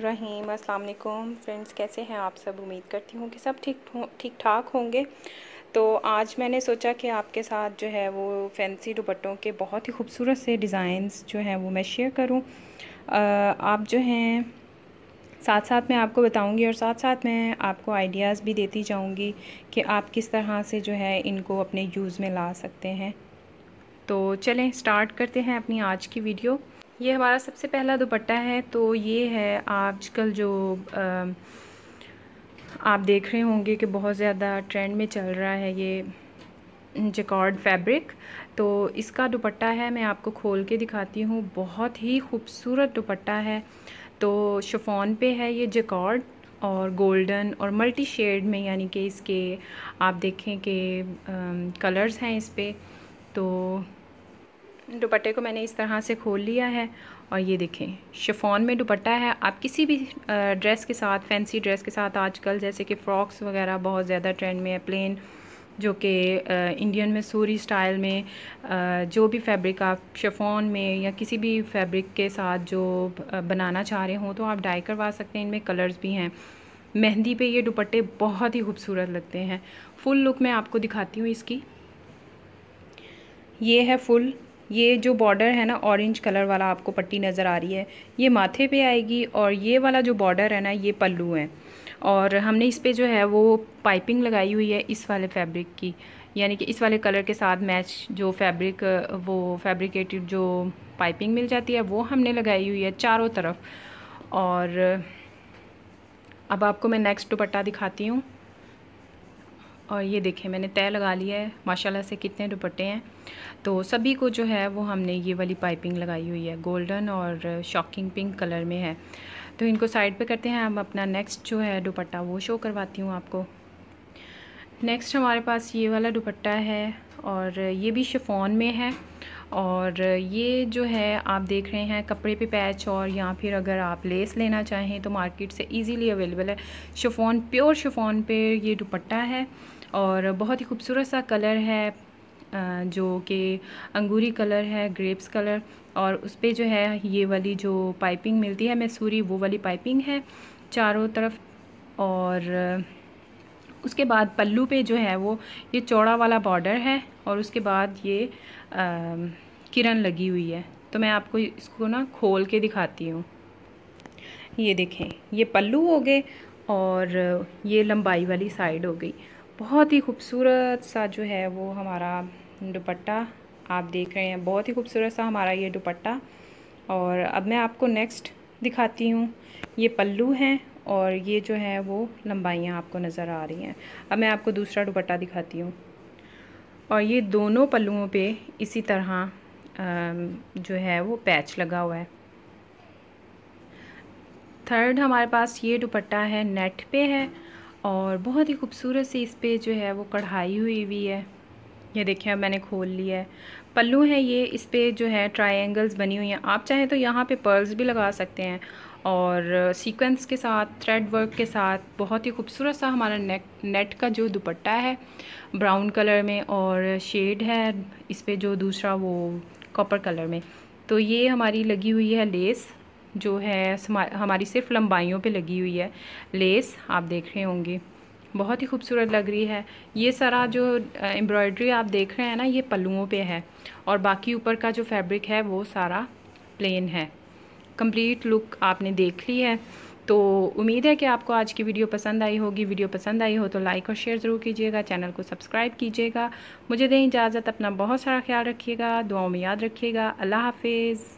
रहीम अस्सलाम वालेकुम फ्रेंड्स कैसे हैं आप सब उम्मीद करती हूँ कि सब ठीक ठीक ठाक होंगे तो आज मैंने सोचा कि आपके साथ जो है वो फैंसी दुपट्टों के बहुत ही खूबसूरत से डिज़ाइंस जो हैं वो मैं शेयर करूँ आप जो हैं साथ साथ मैं आपको बताऊंगी और साथ साथ मैं आपको आइडियाज़ भी देती जाऊंगी कि आप किस तरह से जो है इनको अपने यूज़ में ला सकते हैं तो चलें स्टार्ट करते हैं अपनी आज की वीडियो ये हमारा सबसे पहला दुपट्टा है तो ये है आजकल जो आ, आप देख रहे होंगे कि बहुत ज़्यादा ट्रेंड में चल रहा है ये जिकॉर्ड फैब्रिक तो इसका दुपट्टा है मैं आपको खोल के दिखाती हूँ बहुत ही खूबसूरत दुपट्टा है तो शफोन पे है ये जिकॉर्ड और गोल्डन और मल्टी शेड में यानी कि इसके आप देखें कि कलर्स हैं इस पर तो दुपट्टे को मैंने इस तरह से खोल लिया है और ये देखें शिफॉन में दुपट्टा है आप किसी भी ड्रेस के साथ फैंसी ड्रेस के साथ आजकल जैसे कि फ़्रॉक्स वगैरह बहुत ज़्यादा ट्रेंड में है प्लेन जो कि इंडियन में सूरी स्टाइल में आ, जो भी फैब्रिक आप शेफोन में या किसी भी फैब्रिक के साथ जो बनाना चाह रहे हों तो आप डाई करवा सकते हैं इनमें कलर्स भी हैं मेहंदी पे ये दुपट्टे बहुत ही खूबसूरत लगते हैं फुल लुक मैं आपको दिखाती हूँ इसकी ये है फुल ये जो बॉर्डर है ना ऑरेंज कलर वाला आपको पट्टी नज़र आ रही है ये माथे पे आएगी और ये वाला जो बॉर्डर है ना ये पल्लू है और हमने इस पर जो है वो पाइपिंग लगाई हुई है इस वाले फैब्रिक की यानी कि इस वाले कलर के साथ मैच जो फैब्रिक वो फैब्रिकेटेड जो पाइपिंग मिल जाती है वो हमने लगाई हुई है चारों तरफ और अब आपको मैं नेक्स्ट दुपट्टा दिखाती हूँ और ये देखें मैंने तय लगा लिया है माशाल्लाह से कितने दुपट्टे हैं तो सभी को जो है वो हमने ये वाली पाइपिंग लगाई हुई है गोल्डन और शॉकिंग पिंक कलर में है तो इनको साइड पे करते हैं हम अपना नेक्स्ट जो है दुपट्टा वो शो करवाती हूँ आपको नेक्स्ट हमारे पास ये वाला दुपट्टा है और ये भी शिफॉन में है और ये जो है आप देख रहे हैं कपड़े पे पैच और या फिर अगर आप लेस लेना चाहें तो मार्केट से इजीली अवेलेबल है शिफोन प्योर शिफोन पे ये दुपट्टा है और बहुत ही खूबसूरत सा कलर है जो कि अंगूरी कलर है ग्रेप्स कलर और उस पर जो है ये वाली जो पाइपिंग मिलती है मैसूरी वो वाली पाइपिंग है चारों तरफ और उसके बाद पल्लू पे जो है वो ये चौड़ा वाला बॉर्डर है और उसके बाद ये किरण लगी हुई है तो मैं आपको इसको ना खोल के दिखाती हूँ ये देखें ये पल्लू हो गए और ये लंबाई वाली साइड हो गई बहुत ही खूबसूरत सा जो है वो हमारा दुपट्टा आप देख रहे हैं बहुत ही खूबसूरत सा हमारा ये दुपट्टा और अब मैं आपको नेक्स्ट दिखाती हूँ ये पल्लू हैं और ये जो है वो लंबाइयाँ आपको नज़र आ रही हैं अब मैं आपको दूसरा दुपट्टा दिखाती हूँ और ये दोनों पल्लुओं पे इसी तरह जो है वो पैच लगा हुआ है थर्ड हमारे पास ये दुपट्टा है नेट पे है और बहुत ही खूबसूरत सी इस पर जो है वो कढ़ाई हुई हुई है ये देखिए मैंने खोल लिया है पल्लू है ये इस पर जो है ट्रायंगल्स बनी हुई हैं आप चाहें तो यहाँ पे पर्ल्स भी लगा सकते हैं और सीक्वेंस के साथ थ्रेड वर्क के साथ बहुत ही खूबसूरत सा हमारा नेक नेट का जो दुपट्टा है ब्राउन कलर में और शेड है इस पर जो दूसरा वो कॉपर कलर में तो ये हमारी लगी हुई है लेस जो है हमारी सिर्फ लंबाइयों पे लगी हुई है लेस आप देख रहे होंगे बहुत ही खूबसूरत लग रही है ये सारा जो एम्ब्रॉयड्री आप देख रहे हैं ना ये पल्लुओं पे है और बाकी ऊपर का जो फैब्रिक है वो सारा प्लेन है कंप्लीट लुक आपने देख ली है तो उम्मीद है कि आपको आज की वीडियो पसंद आई होगी वीडियो पसंद आई हो तो लाइक और शेयर ज़रूर कीजिएगा चैनल को सब्सक्राइब कीजिएगा मुझे दें इजाज़त अपना बहुत सारा ख्याल रखिएगा दुआओं में याद रखिएगा अल्लाह हाफिज़